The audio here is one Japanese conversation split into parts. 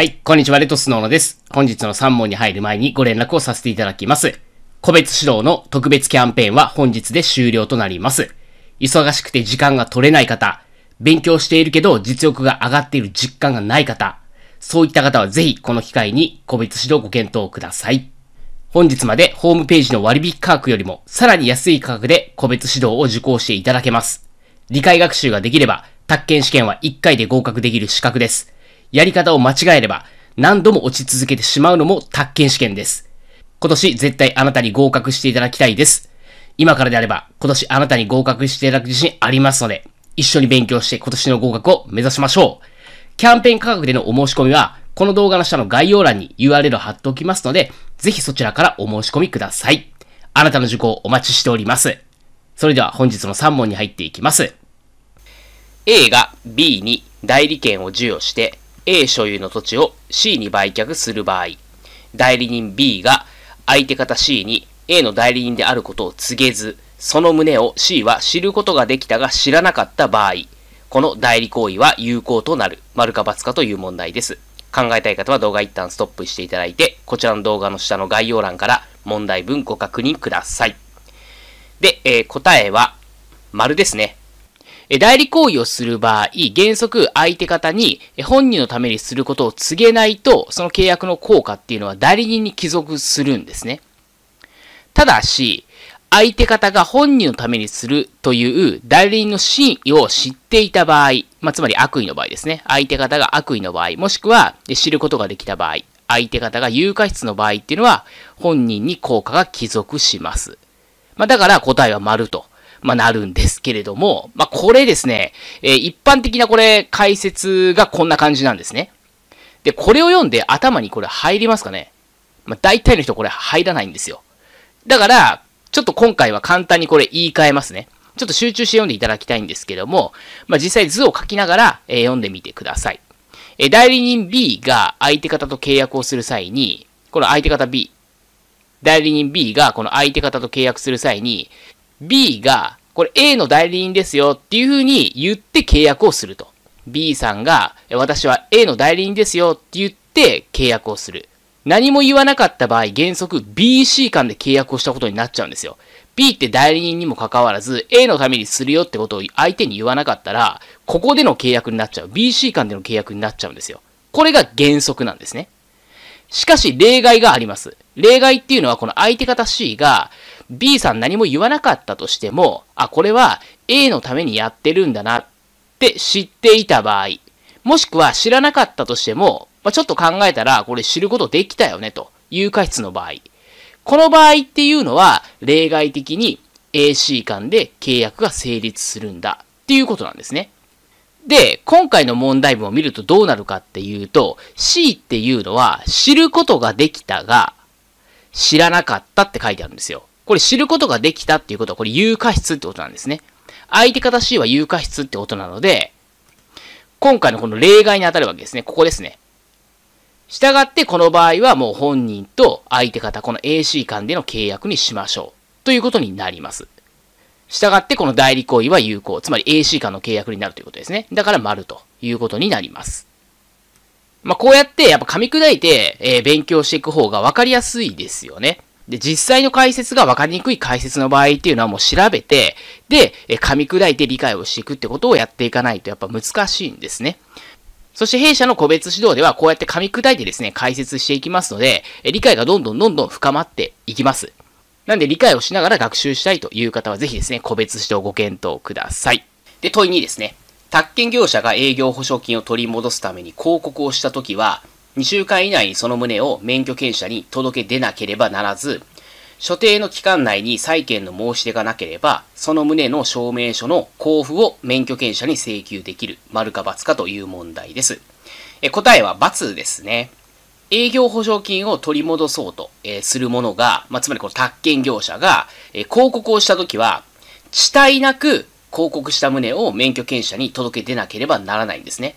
はい、こんにちは、レトスノーノです。本日の3問に入る前にご連絡をさせていただきます。個別指導の特別キャンペーンは本日で終了となります。忙しくて時間が取れない方、勉強しているけど実力が上がっている実感がない方、そういった方はぜひこの機会に個別指導ご検討ください。本日までホームページの割引価格よりもさらに安い価格で個別指導を受講していただけます。理解学習ができれば、宅建試験は1回で合格できる資格です。やり方を間違えれば、何度も落ち続けてしまうのも宅建試験です。今年絶対あなたに合格していただきたいです。今からであれば、今年あなたに合格していただく自信ありますので、一緒に勉強して今年の合格を目指しましょう。キャンペーン価格でのお申し込みは、この動画の下の概要欄に URL を貼っておきますので、ぜひそちらからお申し込みください。あなたの受講お待ちしております。それでは本日の3問に入っていきます。A が B に代理権を授与して、A 所有の土地を C に売却する場合、代理人 B が相手方 C に A の代理人であることを告げず、その旨を C は知ることができたが知らなかった場合、この代理行為は有効となる、丸か×かという問題です。考えたい方は動画一旦ストップしていただいて、こちらの動画の下の概要欄から問題文ご確認ください。で、えー、答えは、丸ですね。代理行為をする場合、原則相手方に本人のためにすることを告げないと、その契約の効果っていうのは代理人に帰属するんですね。ただし、相手方が本人のためにするという代理人の真意を知っていた場合、まあ、つまり悪意の場合ですね。相手方が悪意の場合、もしくは知ることができた場合、相手方が有価質の場合っていうのは、本人に効果が帰属します。まあ、だから答えは丸とまあ、なるんですけれども、まあ、これですね、えー、一般的なこれ解説がこんな感じなんですね。で、これを読んで頭にこれ入りますかねまあ、大体の人これ入らないんですよ。だから、ちょっと今回は簡単にこれ言い換えますね。ちょっと集中して読んでいただきたいんですけども、まあ、実際図を書きながら、えー、読んでみてください。えー、代理人 B が相手方と契約をする際に、この相手方 B、代理人 B がこの相手方と契約する際に、B が、これ A の代理人ですよっていうふうに言って契約をすると。B さんが、私は A の代理人ですよって言って契約をする。何も言わなかった場合、原則 BC 間で契約をしたことになっちゃうんですよ。B って代理人にもかかわらず、A のためにするよってことを相手に言わなかったら、ここでの契約になっちゃう。BC 間での契約になっちゃうんですよ。これが原則なんですね。しかし、例外があります。例外っていうのは、この相手方 C が、B さん何も言わなかったとしても、あ、これは A のためにやってるんだなって知っていた場合、もしくは知らなかったとしても、まあ、ちょっと考えたらこれ知ることできたよねという過失の場合。この場合っていうのは例外的に AC 間で契約が成立するんだっていうことなんですね。で、今回の問題文を見るとどうなるかっていうと、C っていうのは知ることができたが、知らなかったって書いてあるんですよ。これ知ることができたっていうことは、これ有価質ってことなんですね。相手方 C は有価質ってことなので、今回のこの例外に当たるわけですね。ここですね。したがって、この場合はもう本人と相手方、この AC 間での契約にしましょう。ということになります。したがって、この代理行為は有効。つまり AC 間の契約になるということですね。だから丸ということになります。まあ、こうやって、やっぱ噛み砕いて、えー、勉強していく方が分かりやすいですよね。で、実際の解説が分かりにくい解説の場合っていうのはもう調べて、で、噛み砕いて理解をしていくってことをやっていかないとやっぱ難しいんですね。そして弊社の個別指導ではこうやって噛み砕いてですね、解説していきますので、理解がどんどんどんどん深まっていきます。なんで理解をしながら学習したいという方はぜひですね、個別指導ご検討ください。で、問い2ですね。宅建業者が営業保証金を取り戻すために広告をしたときは、2週間以内にその旨を免許権者に届け出なければならず、所定の期間内に債権の申し出がなければ、その旨の証明書の交付を免許権者に請求できる、丸か×かという問題です。え答えは×ですね。営業保証金を取り戻そうと、えする者が、まあ、つまりこの宅建業者が、え広告をしたときは、地滞なく広告した旨を免許権者に届け出なければならないんですね。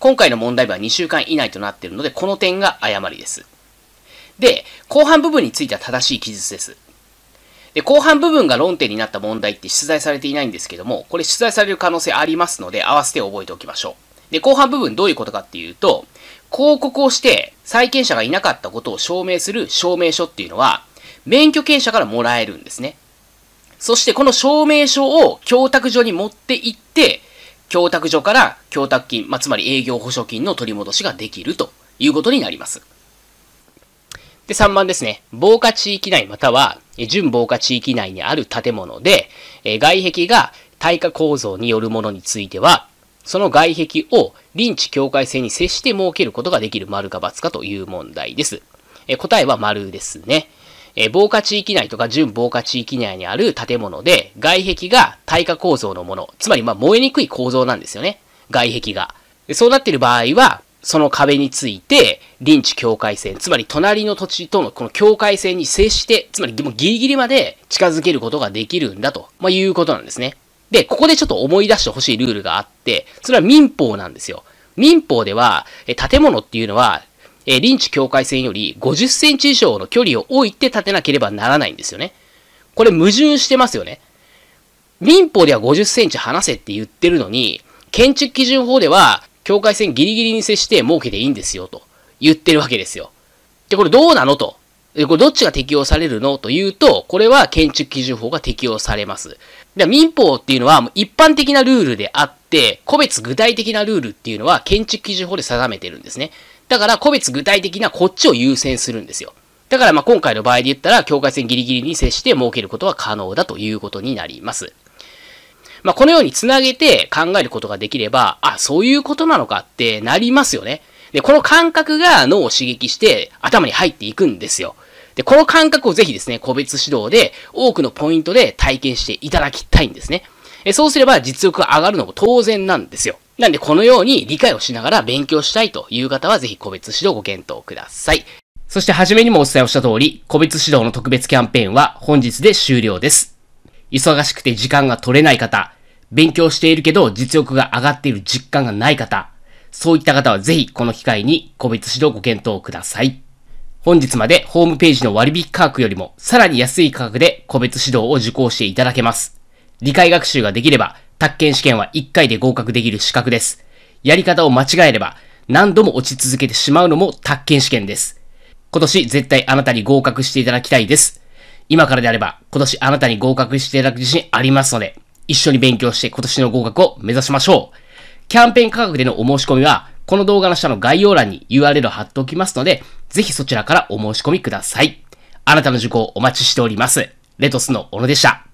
今回の問題文は2週間以内となっているので、この点が誤りです。で、後半部分については正しい記述です。で、後半部分が論点になった問題って出題されていないんですけども、これ出題される可能性ありますので、合わせて覚えておきましょう。で、後半部分どういうことかっていうと、広告をして債権者がいなかったことを証明する証明書っていうのは、免許権者からもらえるんですね。そしてこの証明書を供託所に持って行って、供託所から供託金、まあ、つまり営業保証金の取り戻しができるということになります。で、3番ですね。防火地域内または、準防火地域内にある建物で、外壁が耐火構造によるものについては、その外壁を臨地境界線に接して設けることができる丸か×かという問題です。え答えは丸ですね。え防火地域内とか準防火地域内にある建物で、外壁が耐火構造のもの、つまりま燃えにくい構造なんですよね。外壁が。そうなっている場合は、その壁について、臨地境界線、つまり隣の土地とのこの境界線に接して、つまりもうギリギリまで近づけることができるんだと、まあ、いうことなんですね。で、ここでちょっと思い出してほしいルールがあって、それは民法なんですよ。民法では、建物っていうのは、えー、臨地境界線より50センチ以上の距離を置いて立てなければならないんですよね。これ矛盾してますよね。民法では50センチ離せって言ってるのに、建築基準法では境界線ギリギリに接して設けていいんですよと言ってるわけですよ。で、これどうなのと。で、これどっちが適用されるのというと、これは建築基準法が適用されます。で民法っていうのは一般的なルールであって、個別具体的なルールっていうのは建築基準法で定めてるんですね。だから個別具体的なこっちを優先するんですよ。だからま今回の場合で言ったら、境界線ギリギリに接して設けることは可能だということになります。まあこのようにつなげて考えることができれば、あ、そういうことなのかってなりますよね。で、この感覚が脳を刺激して頭に入っていくんですよ。で、この感覚をぜひですね、個別指導で多くのポイントで体験していただきたいんですね。えそうすれば実力が上がるのも当然なんですよ。なんでこのように理解をしながら勉強したいという方はぜひ個別指導ご検討ください。そして初めにもお伝えをした通り、個別指導の特別キャンペーンは本日で終了です。忙しくて時間が取れない方、勉強しているけど実力が上がっている実感がない方、そういった方はぜひこの機会に個別指導ご検討ください。本日までホームページの割引価格よりもさらに安い価格で個別指導を受講していただけます。理解学習ができれば宅建試験は1回で合格できる資格です。やり方を間違えれば、何度も落ち続けてしまうのも宅建試験です。今年絶対あなたに合格していただきたいです。今からであれば、今年あなたに合格していただく自信ありますので、一緒に勉強して今年の合格を目指しましょう。キャンペーン価格でのお申し込みは、この動画の下の概要欄に URL を貼っておきますので、ぜひそちらからお申し込みください。あなたの受講お待ちしております。レトスの小野でした。